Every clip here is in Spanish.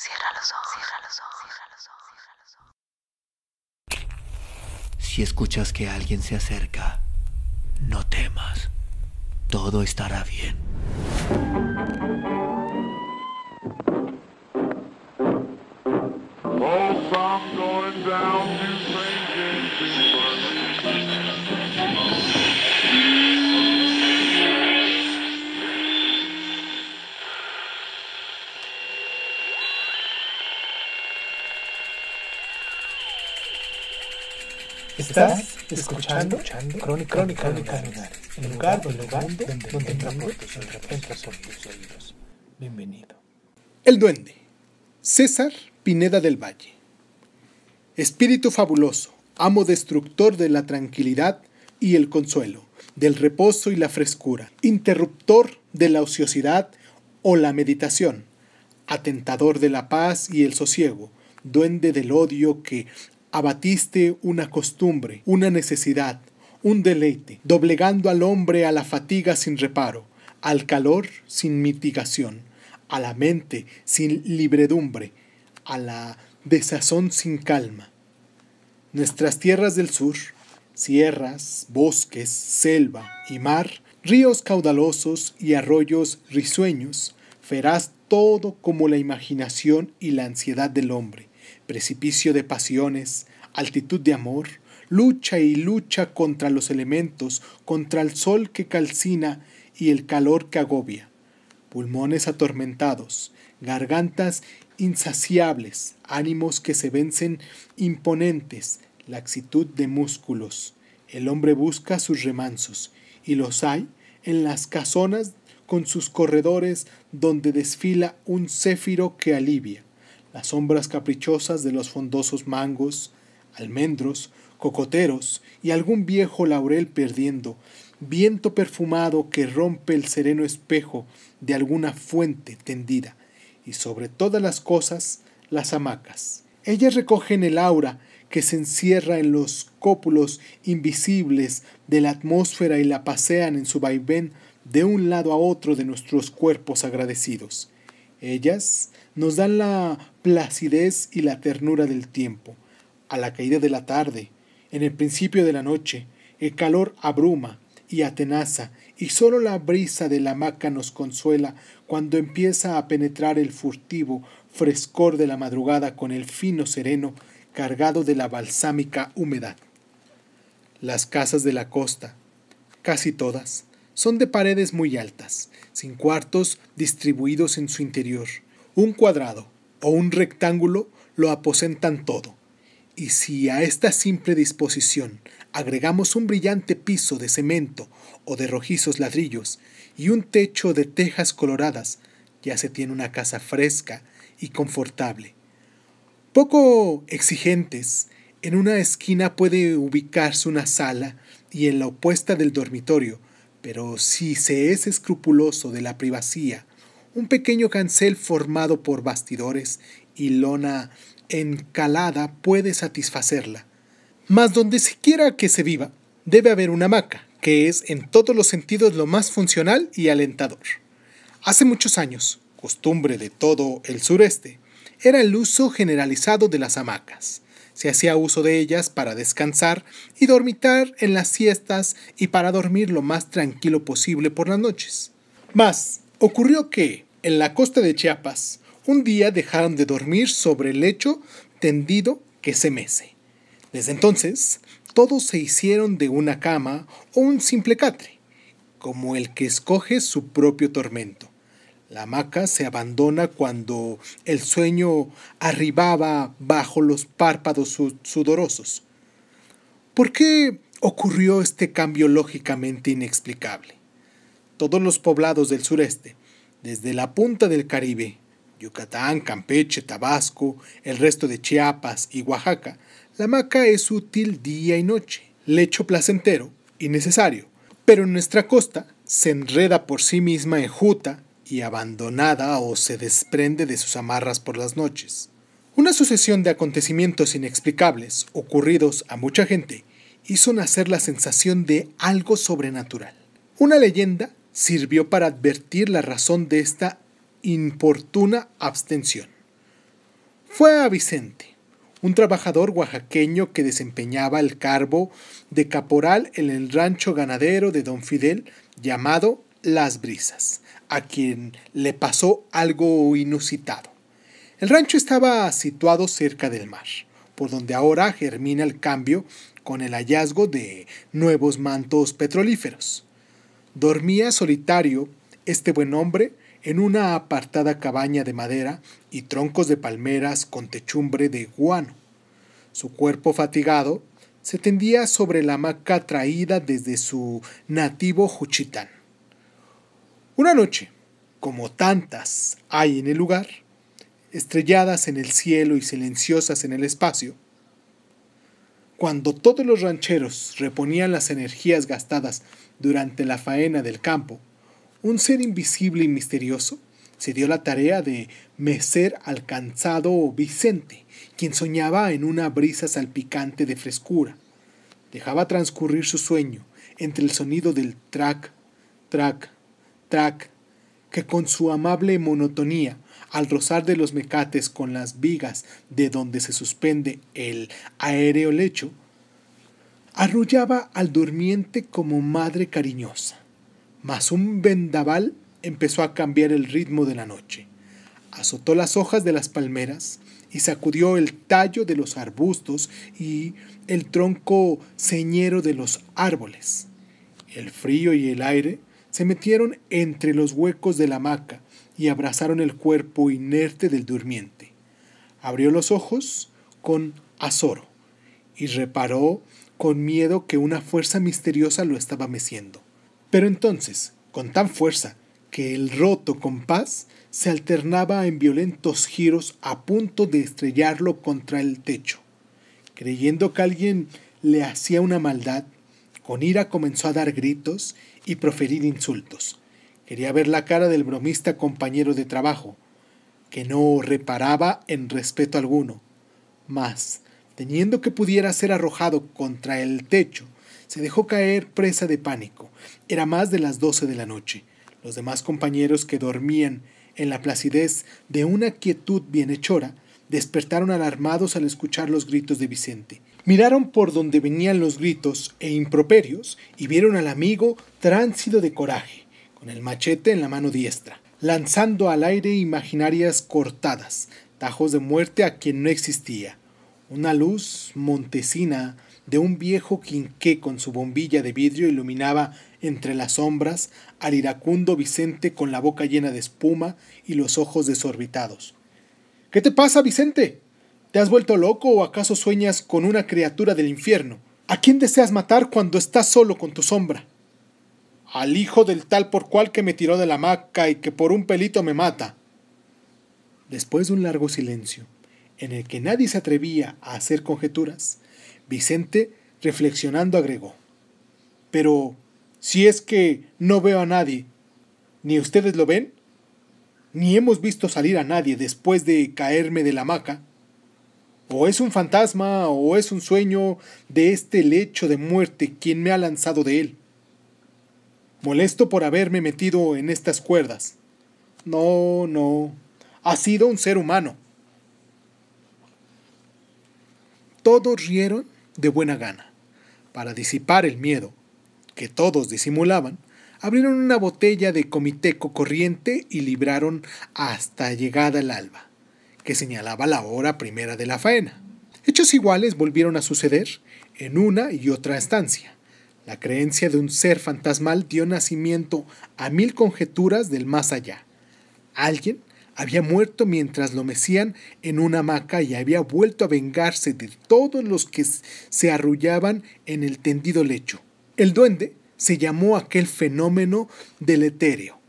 Cierra los ojos. Cierra los ojos. Cierra los ojos. Cierra los ojos. Si escuchas que alguien se acerca, no temas. Todo estará bien. escuchando, Crónica, Crónica, el lugar, donde, entramos, entra por tus oídos. Bienvenido. El Duende, César Pineda del Valle. Espíritu fabuloso, amo destructor de la tranquilidad y el consuelo, del reposo y la frescura, interruptor de la ociosidad o la meditación, atentador de la paz y el sosiego, duende del odio que abatiste una costumbre, una necesidad, un deleite, doblegando al hombre a la fatiga sin reparo, al calor sin mitigación, a la mente sin libredumbre, a la desazón sin calma. Nuestras tierras del sur, sierras, bosques, selva y mar, ríos caudalosos y arroyos risueños, verás todo como la imaginación y la ansiedad del hombre precipicio de pasiones, altitud de amor, lucha y lucha contra los elementos, contra el sol que calcina y el calor que agobia, pulmones atormentados, gargantas insaciables, ánimos que se vencen imponentes, laxitud de músculos. El hombre busca sus remansos, y los hay en las casonas con sus corredores donde desfila un céfiro que alivia las sombras caprichosas de los fondosos mangos, almendros, cocoteros y algún viejo laurel perdiendo, viento perfumado que rompe el sereno espejo de alguna fuente tendida, y sobre todas las cosas las hamacas. Ellas recogen el aura que se encierra en los cópulos invisibles de la atmósfera y la pasean en su vaivén de un lado a otro de nuestros cuerpos agradecidos. Ellas nos dan la la acidez y la ternura del tiempo, a la caída de la tarde, en el principio de la noche, el calor abruma y atenaza, y sólo la brisa de la hamaca nos consuela cuando empieza a penetrar el furtivo frescor de la madrugada con el fino sereno cargado de la balsámica humedad. Las casas de la costa, casi todas, son de paredes muy altas, sin cuartos distribuidos en su interior. Un cuadrado, o un rectángulo lo aposentan todo. Y si a esta simple disposición agregamos un brillante piso de cemento o de rojizos ladrillos y un techo de tejas coloradas, ya se tiene una casa fresca y confortable. Poco exigentes, en una esquina puede ubicarse una sala y en la opuesta del dormitorio, pero si se es escrupuloso de la privacidad un pequeño cancel formado por bastidores y lona encalada puede satisfacerla. Mas donde siquiera que se viva, debe haber una hamaca, que es en todos los sentidos lo más funcional y alentador. Hace muchos años, costumbre de todo el sureste, era el uso generalizado de las hamacas. Se hacía uso de ellas para descansar y dormitar en las siestas y para dormir lo más tranquilo posible por las noches. Mas ocurrió que, en la costa de Chiapas, un día dejaron de dormir sobre el lecho tendido que se mece. Desde entonces, todos se hicieron de una cama o un simple catre, como el que escoge su propio tormento. La hamaca se abandona cuando el sueño arribaba bajo los párpados sudorosos. ¿Por qué ocurrió este cambio lógicamente inexplicable? Todos los poblados del sureste, desde la punta del Caribe, Yucatán, Campeche, Tabasco, el resto de Chiapas y Oaxaca, la maca es útil día y noche, lecho placentero y necesario, pero en nuestra costa se enreda por sí misma en juta y abandonada o se desprende de sus amarras por las noches. Una sucesión de acontecimientos inexplicables ocurridos a mucha gente hizo nacer la sensación de algo sobrenatural. Una leyenda sirvió para advertir la razón de esta importuna abstención. Fue a Vicente, un trabajador oaxaqueño que desempeñaba el cargo de caporal en el rancho ganadero de don Fidel llamado Las Brisas, a quien le pasó algo inusitado. El rancho estaba situado cerca del mar, por donde ahora germina el cambio con el hallazgo de nuevos mantos petrolíferos. Dormía solitario este buen hombre en una apartada cabaña de madera y troncos de palmeras con techumbre de guano. Su cuerpo fatigado se tendía sobre la hamaca traída desde su nativo Juchitán. Una noche, como tantas hay en el lugar, estrelladas en el cielo y silenciosas en el espacio, cuando todos los rancheros reponían las energías gastadas durante la faena del campo, un ser invisible y misterioso se dio la tarea de mecer al cansado Vicente, quien soñaba en una brisa salpicante de frescura. Dejaba transcurrir su sueño entre el sonido del track, track, track, que con su amable monotonía al rozar de los mecates con las vigas de donde se suspende el aéreo lecho, arrullaba al durmiente como madre cariñosa, mas un vendaval empezó a cambiar el ritmo de la noche. Azotó las hojas de las palmeras y sacudió el tallo de los arbustos y el tronco ceñero de los árboles. El frío y el aire se metieron entre los huecos de la hamaca y abrazaron el cuerpo inerte del durmiente. Abrió los ojos con azoro y reparó con miedo que una fuerza misteriosa lo estaba meciendo. Pero entonces, con tan fuerza que el roto compás se alternaba en violentos giros a punto de estrellarlo contra el techo. Creyendo que alguien le hacía una maldad, con ira comenzó a dar gritos y proferir insultos, Quería ver la cara del bromista compañero de trabajo, que no reparaba en respeto alguno. Mas, teniendo que pudiera ser arrojado contra el techo, se dejó caer presa de pánico. Era más de las doce de la noche. Los demás compañeros que dormían en la placidez de una quietud bienhechora, despertaron alarmados al escuchar los gritos de Vicente. Miraron por donde venían los gritos e improperios y vieron al amigo tránsido de coraje, con el machete en la mano diestra, lanzando al aire imaginarias cortadas, tajos de muerte a quien no existía. Una luz montesina de un viejo quinqué con su bombilla de vidrio iluminaba entre las sombras al iracundo Vicente con la boca llena de espuma y los ojos desorbitados. ¿Qué te pasa, Vicente? ¿Te has vuelto loco o acaso sueñas con una criatura del infierno? ¿A quién deseas matar cuando estás solo con tu sombra? al hijo del tal por cual que me tiró de la hamaca y que por un pelito me mata. Después de un largo silencio, en el que nadie se atrevía a hacer conjeturas, Vicente, reflexionando, agregó, Pero, si es que no veo a nadie, ¿ni ustedes lo ven? Ni hemos visto salir a nadie después de caerme de la hamaca. O es un fantasma, o es un sueño de este lecho de muerte quien me ha lanzado de él. Molesto por haberme metido en estas cuerdas. No, no. Ha sido un ser humano. Todos rieron de buena gana. Para disipar el miedo, que todos disimulaban, abrieron una botella de comiteco corriente y libraron hasta llegada el alba, que señalaba la hora primera de la faena. Hechos iguales volvieron a suceder en una y otra estancia. La creencia de un ser fantasmal dio nacimiento a mil conjeturas del más allá. Alguien había muerto mientras lo mecían en una hamaca y había vuelto a vengarse de todos los que se arrullaban en el tendido lecho. El duende se llamó aquel fenómeno del etéreo,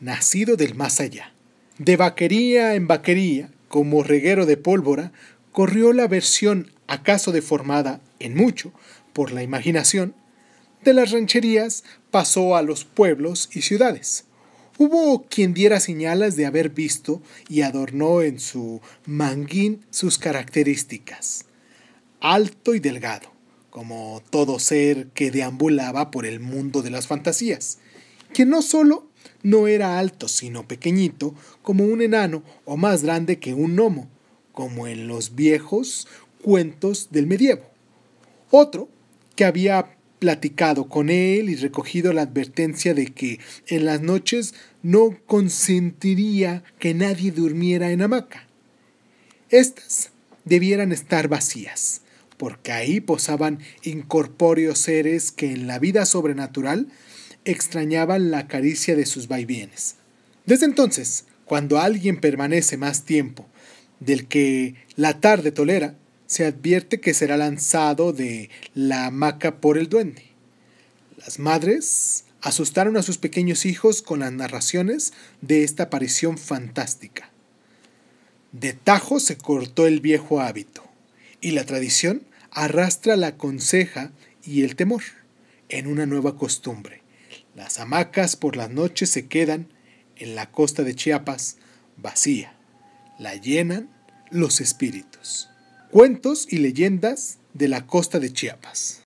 nacido del más allá. De vaquería en vaquería, como reguero de pólvora, corrió la versión, acaso deformada en mucho por la imaginación, de las rancherías pasó a los pueblos y ciudades. Hubo quien diera señales de haber visto y adornó en su manguín sus características. Alto y delgado, como todo ser que deambulaba por el mundo de las fantasías, que no solo no era alto sino pequeñito, como un enano o más grande que un gnomo, como en los viejos cuentos del medievo. Otro, que había platicado con él y recogido la advertencia de que en las noches no consentiría que nadie durmiera en hamaca. Estas debieran estar vacías, porque ahí posaban incorpóreos seres que en la vida sobrenatural extrañaban la caricia de sus vaivienes. Desde entonces, cuando alguien permanece más tiempo del que la tarde tolera, se advierte que será lanzado de la hamaca por el duende. Las madres asustaron a sus pequeños hijos con las narraciones de esta aparición fantástica. De tajo se cortó el viejo hábito, y la tradición arrastra la conseja y el temor en una nueva costumbre. Las hamacas por las noches se quedan en la costa de Chiapas vacía. La llenan los espíritus. Cuentos y leyendas de la costa de Chiapas.